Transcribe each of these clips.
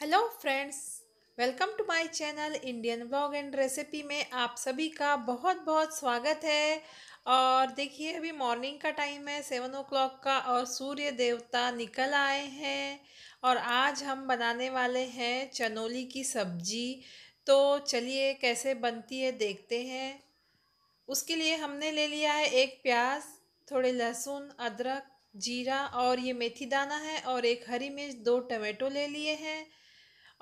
hello friends welcome to my channel Indian blog and recipe में आप सभी का बहुत बहुत स्वागत है और देखिए अभी मॉर्निंग का टाइम है सेवन ओ क्लॉक का और सूर्य देवता निकल आए हैं और आज हम बनाने वाले हैं चनोली की सब्जी तो चलिए कैसे बनती है देखते हैं उसके लिए हमने ले लिया है एक प्याज थोड़े लहसुन अदरक जीरा और ये मेथी दाना है और एक हरी मिर्च दो टमाटो ले लिए हैं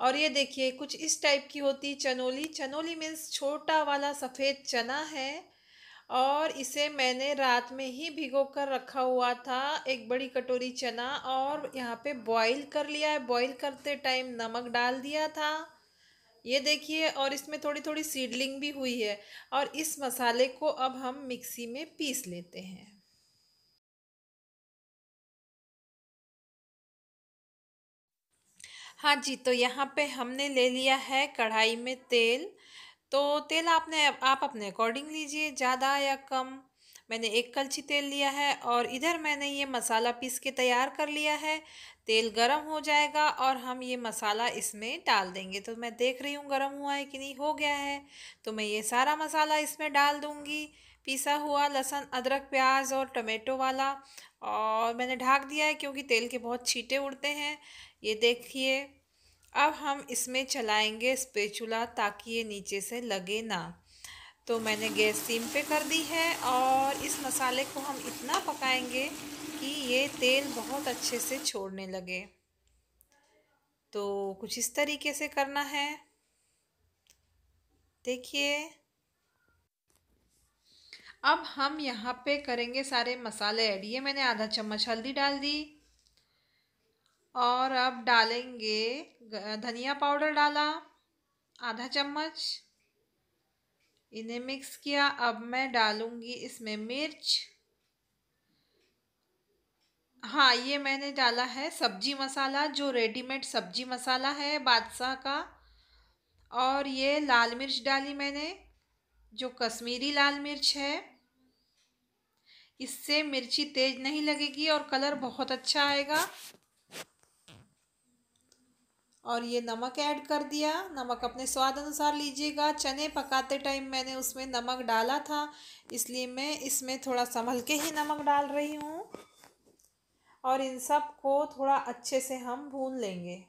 और ये देखिए कुछ इस टाइप की होती चनोली चनोली मीन्स छोटा वाला सफ़ेद चना है और इसे मैंने रात में ही भिगो कर रखा हुआ था एक बड़ी कटोरी चना और यहाँ पे बॉईल कर लिया है बॉईल करते टाइम नमक डाल दिया था ये देखिए और इसमें थोड़ी थोड़ी सीडलिंग भी हुई है और इस मसाले को अब हम मिक्सी में पीस लेते हैं हाँ जी तो यहाँ पे हमने ले लिया है कढ़ाई में तेल तो तेल आपने आप अपने अकॉर्डिंग लीजिए ज़्यादा या कम मैंने एक कलछी तेल लिया है और इधर मैंने ये मसाला पीस के तैयार कर लिया है तेल गरम हो जाएगा और हम ये मसाला इसमें डाल देंगे तो मैं देख रही हूँ गरम हुआ है कि नहीं हो गया है तो मैं ये सारा मसाला इसमें डाल दूँगी पिसा हुआ लहसन अदरक प्याज और टमेटो वाला और मैंने ढाक दिया है क्योंकि तेल के बहुत छीटे उड़ते हैं ये देखिए अब हम इसमें चलाएंगे स्पेचुला ताकि ये नीचे से लगे ना तो मैंने गैस सीम पे कर दी है और इस मसाले को हम इतना पकाएंगे कि ये तेल बहुत अच्छे से छोड़ने लगे तो कुछ इस तरीके से करना है देखिए अब हम यहाँ पे करेंगे सारे मसाले ऐड ये मैंने आधा चम्मच हल्दी डाल दी और अब डालेंगे धनिया पाउडर डाला आधा चम्मच इन्हें मिक्स किया अब मैं डालूँगी इसमें मिर्च हाँ ये मैंने डाला है सब्जी मसाला जो रेडीमेड सब्जी मसाला है बादशाह का और ये लाल मिर्च डाली मैंने जो कश्मीरी लाल मिर्च है इससे मिर्ची तेज नहीं लगेगी और कलर बहुत अच्छा आएगा और ये नमक ऐड कर दिया नमक अपने स्वाद अनुसार लीजिएगा चने पकाते टाइम मैंने उसमें नमक डाला था इसलिए मैं इसमें थोड़ा संभल के ही नमक डाल रही हूँ और इन सब को थोड़ा अच्छे से हम भून लेंगे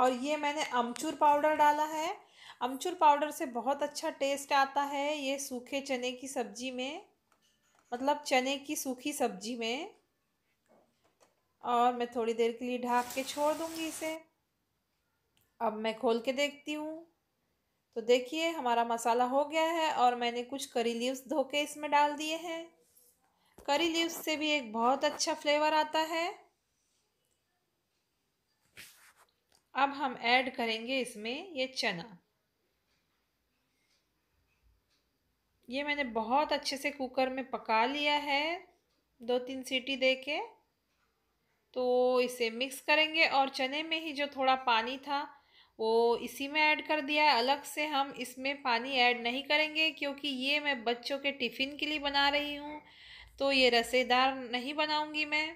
और ये मैंने अमचूर पाउडर डाला है अमचूर पाउडर से बहुत अच्छा टेस्ट आता है ये सूखे चने की सब्ज़ी में मतलब चने की सूखी सब्ज़ी में और मैं थोड़ी देर के लिए ढाक के छोड़ दूँगी इसे अब मैं खोल के देखती हूँ तो देखिए हमारा मसाला हो गया है और मैंने कुछ करी लीव्स धो के इसमें डाल दिए हैं करी लीव्स से भी एक बहुत अच्छा फ्लेवर आता है अब हम ऐड करेंगे इसमें ये चना ये मैंने बहुत अच्छे से कुकर में पका लिया है दो तीन सीटी दे के तो इसे मिक्स करेंगे और चने में ही जो थोड़ा पानी था वो इसी में ऐड कर दिया है अलग से हम इसमें पानी ऐड नहीं करेंगे क्योंकि ये मैं बच्चों के टिफ़िन के लिए बना रही हूँ तो ये रसेदार नहीं बनाऊँगी मैं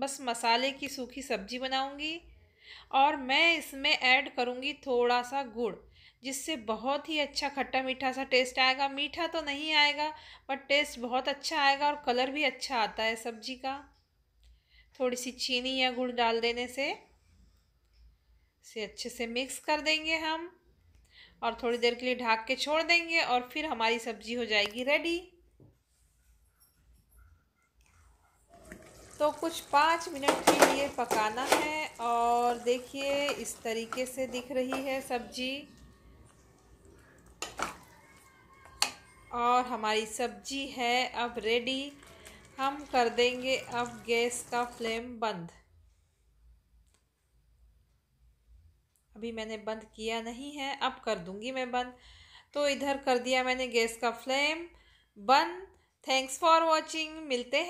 बस मसाले की सूखी सब्जी बनाऊँगी और मैं इसमें ऐड करूँगी थोड़ा सा गुड़ जिससे बहुत ही अच्छा खट्टा मीठा सा टेस्ट आएगा मीठा तो नहीं आएगा बट टेस्ट बहुत अच्छा आएगा और कलर भी अच्छा आता है सब्जी का थोड़ी सी चीनी या गुड़ डाल देने से इसे अच्छे से मिक्स कर देंगे हम और थोड़ी देर के लिए ढाक के छोड़ देंगे और फिर हमारी सब्जी हो जाएगी रेडी तो कुछ पाँच मिनट के लिए पकाना है और देखिए इस तरीके से दिख रही है सब्जी और हमारी सब्जी है अब रेडी हम कर देंगे अब गैस का फ्लेम बंद अभी मैंने बंद किया नहीं है अब कर दूंगी मैं बंद तो इधर कर दिया मैंने गैस का फ्लेम बंद थैंक्स फॉर वॉचिंग मिलते हैं